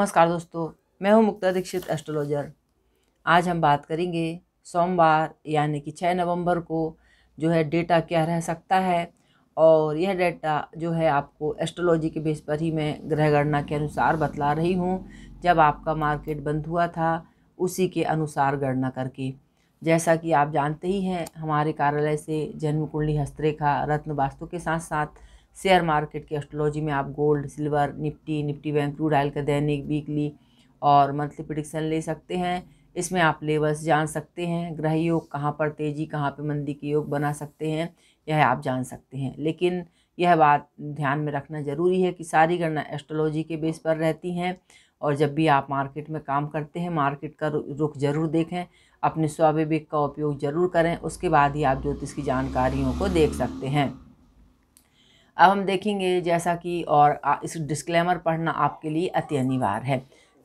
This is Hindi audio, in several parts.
नमस्कार दोस्तों मैं हूं मुक्ता दीक्षित एस्ट्रोलॉजर आज हम बात करेंगे सोमवार यानी कि 6 नवंबर को जो है डेटा क्या रह सकता है और यह डेटा जो है आपको एस्ट्रोलॉजी के बेस पर ही मैं ग्रह गणना के अनुसार बतला रही हूँ जब आपका मार्केट बंद हुआ था उसी के अनुसार गणना करके जैसा कि आप जानते ही हैं हमारे कार्यालय से जन्म कुंडली हस्तरेखा रत्न वास्तु के साथ साथ शेयर मार्केट की एस्ट्रोलॉजी में आप gold silver Nifty Nifty bank crude oil का दैनिक वीकली और मंथली प्रडिक्शन ले सकते हैं इसमें आप लेवल्स जान सकते हैं ग्रह योग कहाँ पर तेज़ी कहाँ पर मंदी के योग बना सकते हैं यह आप जान सकते हैं लेकिन यह बात ध्यान में रखना ज़रूरी है कि सारी गणना एस्ट्रोलॉजी के बेस पर रहती हैं और जब भी आप मार्केट में काम करते हैं मार्केट का रुख जरूर देखें अपने स्वाविवेक का उपयोग जरूर करें उसके बाद ही आप ज्योतिष की जानकारियों को देख सकते हैं अब हम देखेंगे जैसा कि और इस डिस्क्लेमर पढ़ना आपके लिए अति अनिवार्य है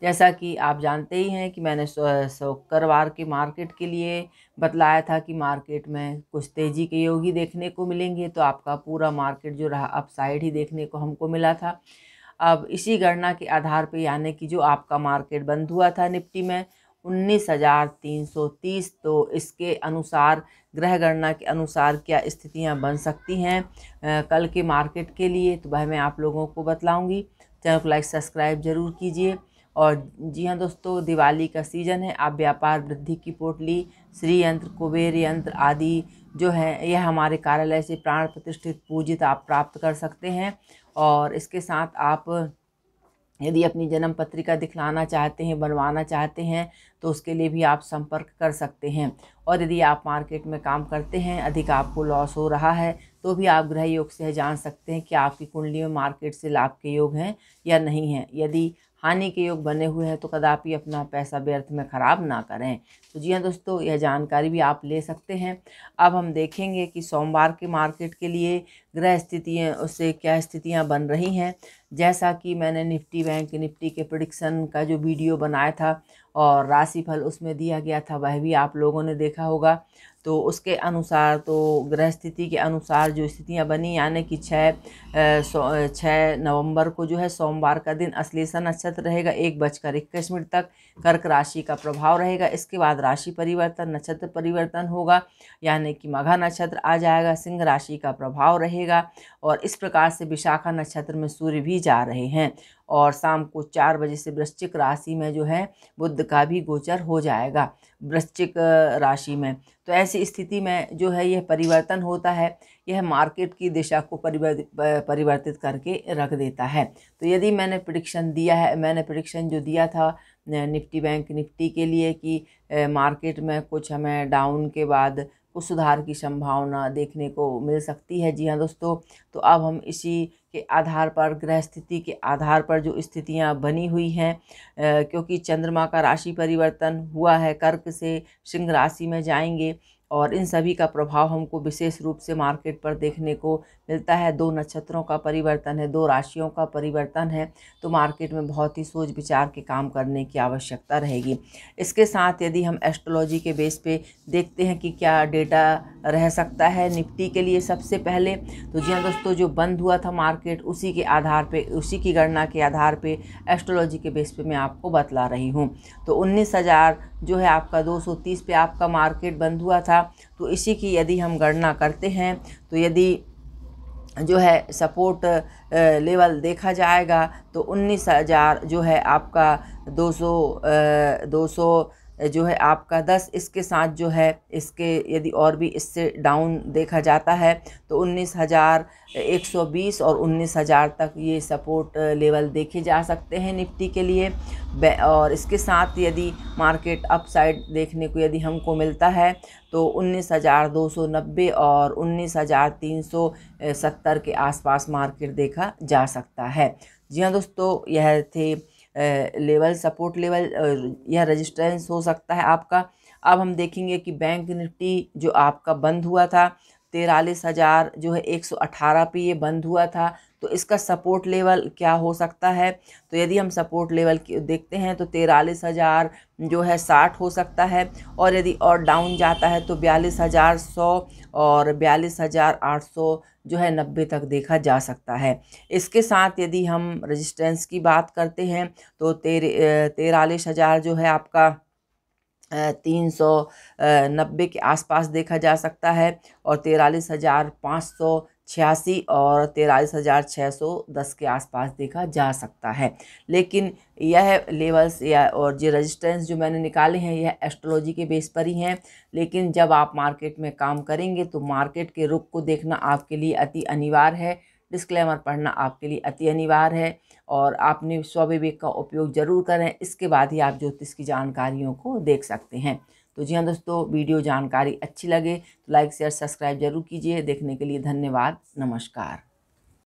जैसा कि आप जानते ही हैं कि मैंने शुक्रवार के मार्केट के लिए बतलाया था कि मार्केट में कुछ तेज़ी के योगी देखने को मिलेंगे तो आपका पूरा मार्केट जो रहा अपसाइड ही देखने को हमको मिला था अब इसी गणना के आधार पर यानी कि जो आपका मार्केट बंद हुआ था निफ्टी में उन्नीस हजार तीन सौ तीस तो इसके अनुसार ग्रह गणना के अनुसार क्या स्थितियां बन सकती हैं कल के मार्केट के लिए तो वह मैं आप लोगों को बतलाऊंगी चैनल को लाइक सब्सक्राइब ज़रूर कीजिए और जी हाँ दोस्तों दिवाली का सीज़न है आप व्यापार वृद्धि की पोटली श्री यंत्र कुबेर यंत्र आदि जो है यह हमारे कार्यालय से प्राण प्रतिष्ठित पूजित आप प्राप्त कर सकते हैं और इसके साथ आप यदि अपनी जन्म पत्रिका दिखलाना चाहते हैं बनवाना चाहते हैं तो उसके लिए भी आप संपर्क कर सकते हैं और यदि आप मार्केट में काम करते हैं अधिक आपको लॉस हो रहा है तो भी आप ग्रह योग से जान सकते हैं कि आपकी कुंडली में मार्केट से लाभ के योग हैं या नहीं हैं यदि हानि के योग बने हुए हैं तो कदापि अपना पैसा व्यर्थ में ख़राब ना करें तो जी हाँ दोस्तों यह जानकारी भी आप ले सकते हैं अब हम देखेंगे कि सोमवार के मार्केट के लिए ग्रह स्थितियाँ उससे क्या स्थितियाँ बन रही हैं जैसा कि मैंने निफ्टी बैंक निफ्टी के प्रडिक्शन का जो वीडियो बनाया था और राशिफल उसमें दिया गया था वह भी आप लोगों ने देखा होगा तो उसके अनुसार तो ग्रह स्थिति के अनुसार जो स्थितियां बनी यानी कि छः छः नवंबर को जो है सोमवार का दिन अश्लेषा नक्षत्र रहेगा एक बजकर इक्कीस मिनट तक कर्क राशि का प्रभाव रहेगा इसके बाद राशि परिवर्तन नक्षत्र परिवर्तन होगा यानी कि मघा नक्षत्र आ जाएगा सिंह राशि का प्रभाव रहेगा रहेगा और इस प्रकार से विशाखा नक्षत्र में सूर्य भी जा रहे हैं और शाम को चार बजे से वृश्चिक राशि में जो है बुद्ध का भी गोचर हो जाएगा वृश्चिक राशि में तो ऐसी स्थिति में जो है यह परिवर्तन होता है यह मार्केट की दिशा को परिवर्तित करके रख देता है तो यदि मैंने प्रडिक्शन दिया है मैंने प्रडिक्शन जो दिया था निफ्टी बैंक निफ्टी के लिए कि मार्केट में कुछ हमें डाउन के बाद कुछ सुधार की संभावना देखने को मिल सकती है जी हाँ दोस्तों तो अब हम इसी के आधार पर ग्रह स्थिति के आधार पर जो स्थितियां बनी हुई हैं क्योंकि चंद्रमा का राशि परिवर्तन हुआ है कर्क से सिंह राशि में जाएंगे और इन सभी का प्रभाव हमको विशेष रूप से मार्केट पर देखने को मिलता है दो नक्षत्रों का परिवर्तन है दो राशियों का परिवर्तन है तो मार्केट में बहुत ही सोच विचार के काम करने की आवश्यकता रहेगी इसके साथ यदि हम एस्ट्रोलॉजी के बेस पे देखते हैं कि क्या डेटा रह सकता है निफ्टी के लिए सबसे पहले तो जी हाँ दोस्तों जो बंद हुआ था मार्केट उसी के आधार पर उसी की गणना के आधार पर एस्ट्रोलॉजी के बेस पर मैं आपको बतला रही हूँ तो उन्नीस जो है आपका 230 पे आपका मार्केट बंद हुआ था तो इसी की यदि हम गणना करते हैं तो यदि जो है सपोर्ट लेवल देखा जाएगा तो उन्नीस हज़ार जो है आपका दो सौ दो सौ जो है आपका दस इसके साथ जो है इसके यदि और भी इससे डाउन देखा जाता है तो उन्नीस हज़ार एक सौ बीस और उन्नीस हज़ार तक ये सपोर्ट लेवल देखे जा सकते हैं निफ्टी के लिए और इसके साथ यदि मार्केट अपसाइड देखने को यदि हमको मिलता है तो उन्नीस हज़ार दो सौ नब्बे और उन्नीस हज़ार तीन सौ सत्तर के आसपास मार्केट देखा जा सकता है जी हाँ दोस्तों यह थे लेवल सपोर्ट लेवल या रजिस्ट्रेंस हो सकता है आपका अब हम देखेंगे कि बैंक निफ्टी जो आपका बंद हुआ था तिरालीस हज़ार जो है एक सौ अठारह पे ये बंद हुआ था तो इसका सपोर्ट लेवल क्या हो सकता है तो यदि हम सपोर्ट लेवल देखते हैं तो तिरालीस हज़ार जो है साठ हो सकता है और यदि और डाउन जाता है तो बयालीस हज़ार सौ और बयालीस हज़ार आठ सौ जो है नब्बे तक देखा जा सकता है इसके साथ यदि हम रेजिस्टेंस की बात करते हैं तो तेरे तेरालीस हज़ार जो है आपका तीन सौ नब्बे के आसपास देखा जा सकता है और तिरालीस हज़ार पाँच सौ छियासी और तिरालीस हज़ार छः सौ दस के आसपास देखा जा सकता है लेकिन यह लेवल्स या और जो रेजिस्टेंस जो मैंने निकाले हैं यह एस्ट्रोलॉजी के बेस पर ही हैं लेकिन जब आप मार्केट में काम करेंगे तो मार्केट के रुख को देखना आपके लिए अति अनिवार्य है डिस्क्लेमर पढ़ना आपके लिए अति अनिवार्य है और आपने स्वविवेक का उपयोग जरूर करें इसके बाद ही आप ज्योतिष की जानकारियों को देख सकते हैं तो जी हाँ दोस्तों वीडियो जानकारी अच्छी लगे तो लाइक शेयर सब्सक्राइब जरूर कीजिए देखने के लिए धन्यवाद नमस्कार